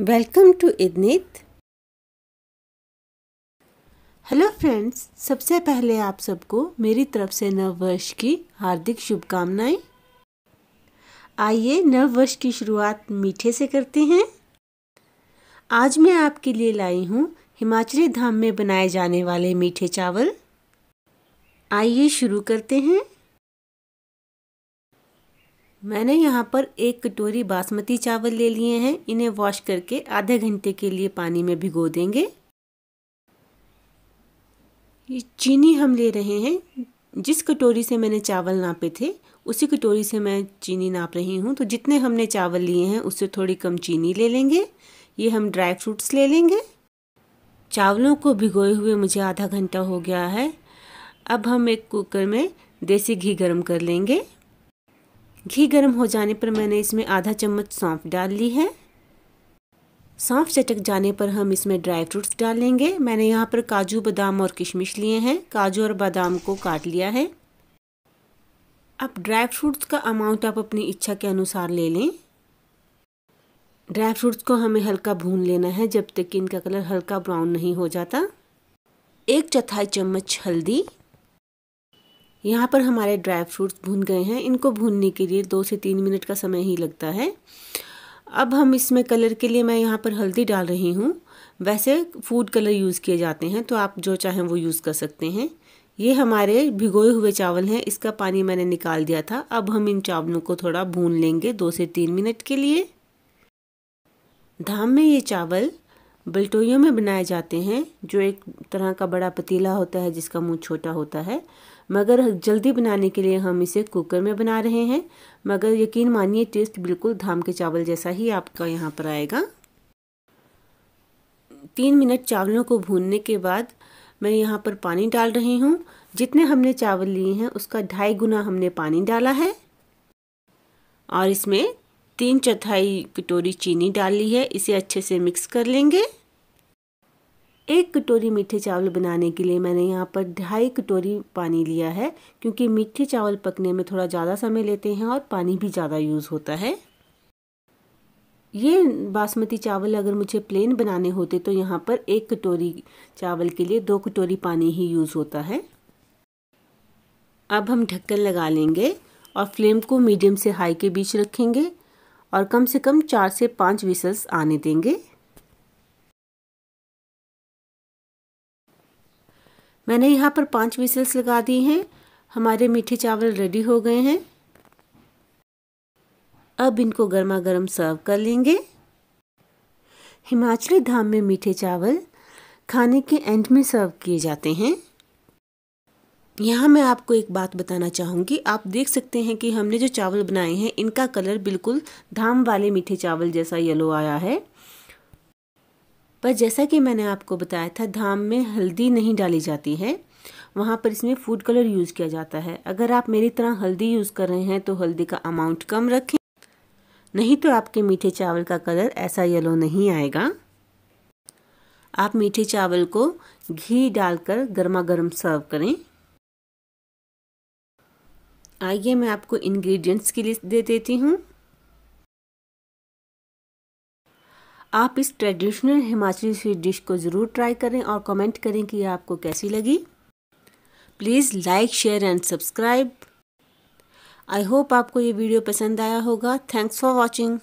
welcome to इदनीत hello friends सबसे पहले आप सबको मेरी तरफ से नव वर्ष की हार्दिक शुभकामनाएं आइए नव वर्ष की शुरुआत मीठे से करते हैं आज मैं आपके लिए लाई हूँ हिमाचली धाम में बनाए जाने वाले मीठे चावल आइए शुरू करते हैं मैंने यहाँ पर एक कटोरी बासमती चावल ले लिए हैं इन्हें वॉश करके आधे घंटे के लिए पानी में भिगो देंगे ये चीनी हम ले रहे हैं जिस कटोरी से मैंने चावल नापे थे उसी कटोरी से मैं चीनी नाप रही हूँ तो जितने हमने चावल लिए हैं उससे थोड़ी कम चीनी ले लेंगे ये हम ड्राई फ्रूट्स ले लेंगे चावलों को भिगोए हुए मुझे आधा घंटा हो गया है अब हम एक कुकर में देसी घी गर्म कर लेंगे घी गर्म हो जाने पर मैंने इसमें आधा चम्मच सौंफ डाल ली है सौंफ चटक जाने पर हम इसमें ड्राई फ्रूट्स डालेंगे मैंने यहाँ पर काजू बादाम और किशमिश लिए हैं काजू और बादाम को काट लिया है अब ड्राई फ्रूट्स का अमाउंट आप अपनी इच्छा के अनुसार ले लें ड्राई फ्रूट्स को हमें हल्का भून लेना है जब तक कि इनका कलर हल्का ब्राउन नहीं हो जाता एक चौथाई चम्मच हल्दी यहाँ पर हमारे ड्राई फ्रूट्स भून गए हैं इनको भूनने के लिए दो से तीन मिनट का समय ही लगता है अब हम इसमें कलर के लिए मैं यहाँ पर हल्दी डाल रही हूँ वैसे फूड कलर यूज़ किए जाते हैं तो आप जो चाहें वो यूज़ कर सकते हैं ये हमारे भिगोए हुए चावल हैं इसका पानी मैंने निकाल दिया था अब हम इन चावलों को थोड़ा भून लेंगे दो से तीन मिनट के लिए धाम में ये चावल बल्टोइयों में बनाए जाते हैं जो एक तरह का बड़ा पतीला होता है जिसका मुंह छोटा होता है मगर जल्दी बनाने के लिए हम इसे कुकर में बना रहे हैं मगर यकीन मानिए टेस्ट बिल्कुल धाम के चावल जैसा ही आपका यहाँ पर आएगा तीन मिनट चावलों को भूनने के बाद मैं यहाँ पर पानी डाल रही हूँ जितने हमने चावल लिए हैं उसका ढाई गुना हमने पानी डाला है और इसमें तीन चौथाई कटोरी चीनी डाल ली है इसे अच्छे से मिक्स कर लेंगे एक कटोरी मीठे चावल बनाने के लिए मैंने यहाँ पर ढाई कटोरी पानी लिया है क्योंकि मीठे चावल पकने में थोड़ा ज़्यादा समय लेते हैं और पानी भी ज़्यादा यूज़ होता है ये बासमती चावल अगर मुझे प्लेन बनाने होते तो यहाँ पर एक कटोरी चावल के लिए दो कटोरी पानी ही यूज़ होता है अब हम ढक्कन लगा लेंगे और फ्लेम को मीडियम से हाई के बीच रखेंगे और कम से कम चार से पाँच विसल्स आने देंगे मैंने यहाँ पर पाँच विसल्स लगा दी हैं हमारे मीठे चावल रेडी हो गए हैं अब इनको गर्मा गर्म सर्व कर लेंगे हिमाचली धाम में मीठे चावल खाने के एंड में सर्व किए जाते हैं यहाँ मैं आपको एक बात बताना चाहूँगी आप देख सकते हैं कि हमने जो चावल बनाए हैं इनका कलर बिल्कुल धाम वाले मीठे चावल जैसा येलो आया है पर जैसा कि मैंने आपको बताया था धाम में हल्दी नहीं डाली जाती है वहाँ पर इसमें फूड कलर यूज़ किया जाता है अगर आप मेरी तरह हल्दी यूज़ कर रहे हैं तो हल्दी का अमाउंट कम रखें नहीं तो आपके मीठे चावल का कलर ऐसा येलो नहीं आएगा आप मीठे चावल को घी डालकर गर्मा गर्म सर्व करें आइए मैं आपको इंग्रेडिएंट्स की लिस्ट दे देती हूँ आप इस ट्रेडिशनल हिमाचली स्वीट डिश को ज़रूर ट्राई करें और कमेंट करें कि आपको कैसी लगी please like share and subscribe I hope आपको ये वीडियो पसंद आया होगा थैंक्स फॉर वॉचिंग